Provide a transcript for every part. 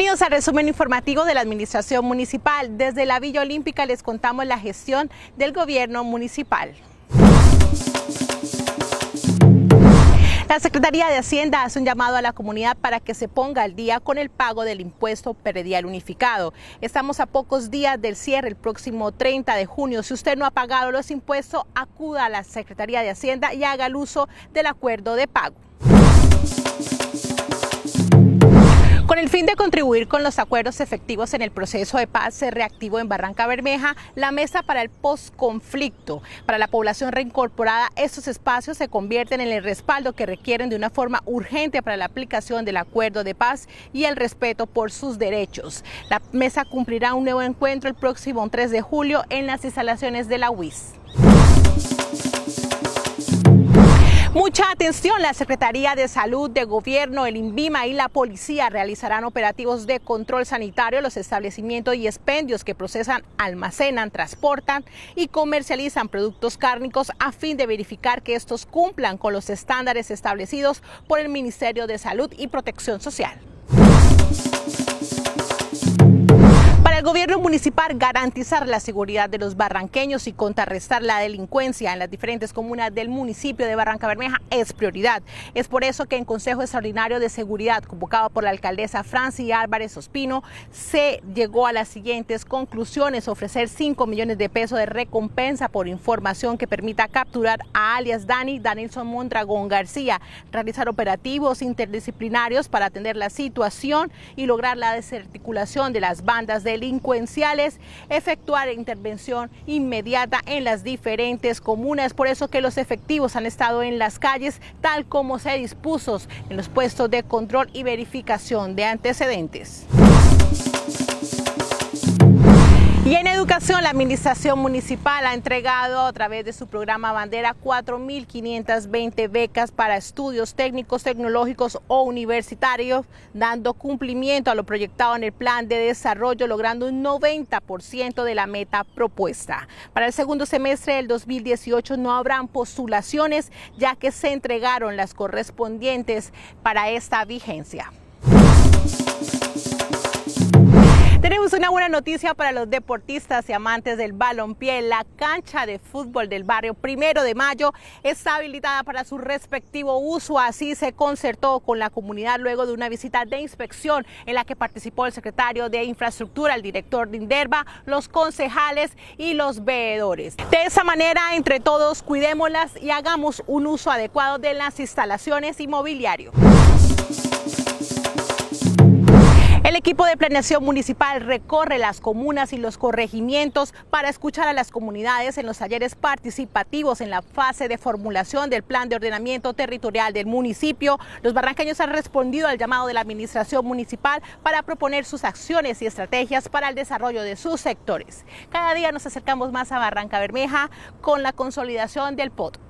Bienvenidos al resumen informativo de la Administración Municipal. Desde la Villa Olímpica les contamos la gestión del gobierno municipal. La Secretaría de Hacienda hace un llamado a la comunidad para que se ponga al día con el pago del impuesto predial unificado. Estamos a pocos días del cierre el próximo 30 de junio. Si usted no ha pagado los impuestos, acuda a la Secretaría de Hacienda y haga el uso del acuerdo de pago. con los acuerdos efectivos en el proceso de paz se reactivo en Barranca Bermeja la mesa para el posconflicto. Para la población reincorporada, estos espacios se convierten en el respaldo que requieren de una forma urgente para la aplicación del acuerdo de paz y el respeto por sus derechos. La mesa cumplirá un nuevo encuentro el próximo 3 de julio en las instalaciones de la UIS. Mucha atención, la Secretaría de Salud de Gobierno, el INVIMA y la policía realizarán operativos de control sanitario los establecimientos y expendios que procesan, almacenan, transportan y comercializan productos cárnicos a fin de verificar que estos cumplan con los estándares establecidos por el Ministerio de Salud y Protección Social el gobierno municipal garantizar la seguridad de los barranqueños y contrarrestar la delincuencia en las diferentes comunas del municipio de Barranca Bermeja es prioridad. Es por eso que en Consejo Extraordinario de Seguridad, convocado por la alcaldesa Franci Álvarez Ospino, se llegó a las siguientes conclusiones, ofrecer 5 millones de pesos de recompensa por información que permita capturar a alias Dani Danielson Mondragón García, realizar operativos interdisciplinarios para atender la situación y lograr la desarticulación de las bandas del efectuar intervención inmediata en las diferentes comunas. Por eso que los efectivos han estado en las calles, tal como se dispuso en los puestos de control y verificación de antecedentes. Y en educación, la administración municipal ha entregado a través de su programa Bandera 4.520 becas para estudios técnicos, tecnológicos o universitarios, dando cumplimiento a lo proyectado en el plan de desarrollo, logrando un 90% de la meta propuesta. Para el segundo semestre del 2018 no habrán postulaciones, ya que se entregaron las correspondientes para esta vigencia. Tenemos una buena noticia para los deportistas y amantes del balonpié. La cancha de fútbol del barrio Primero de Mayo está habilitada para su respectivo uso. Así se concertó con la comunidad luego de una visita de inspección en la que participó el secretario de Infraestructura, el director de Inderva, los concejales y los veedores. De esa manera, entre todos, cuidémoslas y hagamos un uso adecuado de las instalaciones y El equipo de planeación municipal recorre las comunas y los corregimientos para escuchar a las comunidades en los talleres participativos en la fase de formulación del plan de ordenamiento territorial del municipio. Los barranqueños han respondido al llamado de la administración municipal para proponer sus acciones y estrategias para el desarrollo de sus sectores. Cada día nos acercamos más a Barranca Bermeja con la consolidación del POT.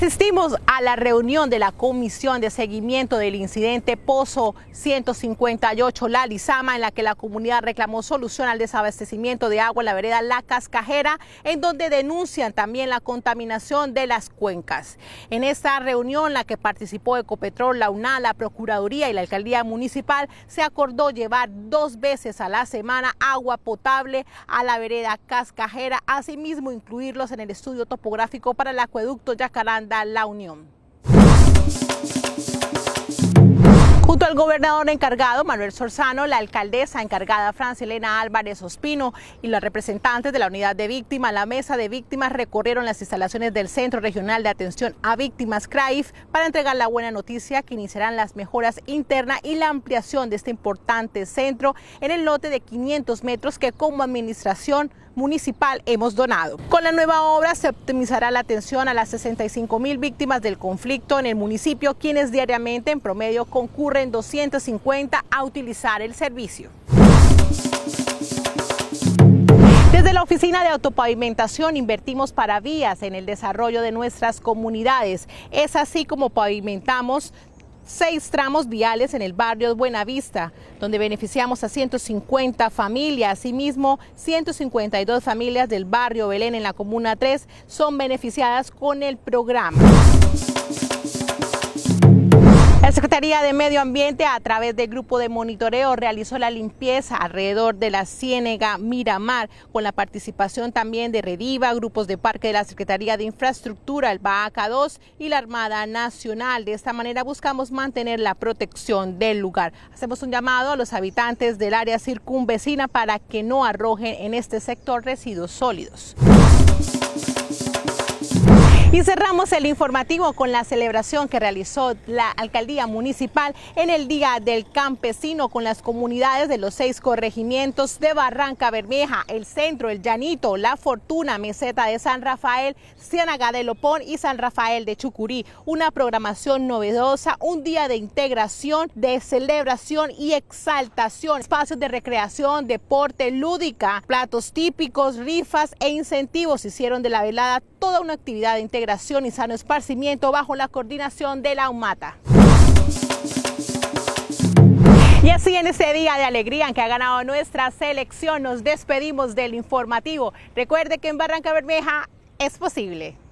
Asistimos a la reunión de la Comisión de Seguimiento del Incidente Pozo 158 La Lizama, en la que la comunidad reclamó solución al desabastecimiento de agua en la vereda La Cascajera, en donde denuncian también la contaminación de las cuencas. En esta reunión, la que participó Ecopetrol, la UNA, la Procuraduría y la Alcaldía Municipal, se acordó llevar dos veces a la semana agua potable a la vereda Cascajera, asimismo incluirlos en el estudio topográfico para el acueducto Yacarán la unión. Junto al gobernador encargado Manuel Sorzano, la alcaldesa encargada Elena Álvarez Ospino y los representantes de la unidad de víctimas, la mesa de víctimas recorrieron las instalaciones del Centro Regional de Atención a Víctimas CRAIF para entregar la buena noticia que iniciarán las mejoras internas y la ampliación de este importante centro en el lote de 500 metros que como administración municipal hemos donado. Con la nueva obra se optimizará la atención a las 65 mil víctimas del conflicto en el municipio, quienes diariamente en promedio concurren 250 a utilizar el servicio. Desde la Oficina de Autopavimentación invertimos para vías en el desarrollo de nuestras comunidades. Es así como pavimentamos seis tramos viales en el barrio Buenavista, donde beneficiamos a 150 familias. Asimismo, 152 familias del barrio Belén en la Comuna 3 son beneficiadas con el programa. La Secretaría de Medio Ambiente, a través del grupo de monitoreo, realizó la limpieza alrededor de la Ciénega Miramar, con la participación también de Rediva, grupos de parque de la Secretaría de Infraestructura, el BACA 2 y la Armada Nacional. De esta manera buscamos mantener la protección del lugar. Hacemos un llamado a los habitantes del área circunvecina para que no arrojen en este sector residuos sólidos. Y cerramos el informativo con la celebración que realizó la alcaldía municipal en el Día del Campesino con las comunidades de los seis corregimientos de Barranca Bermeja, El Centro, El Llanito, La Fortuna, Meseta de San Rafael, Ciénaga de Lopón y San Rafael de Chucurí. Una programación novedosa, un día de integración, de celebración y exaltación, espacios de recreación, deporte, lúdica, platos típicos, rifas e incentivos hicieron de la velada toda una actividad de integración integración y sano esparcimiento bajo la coordinación de la UMATA. Y así en este día de alegría en que ha ganado nuestra selección, nos despedimos del informativo. Recuerde que en Barranca Bermeja es posible.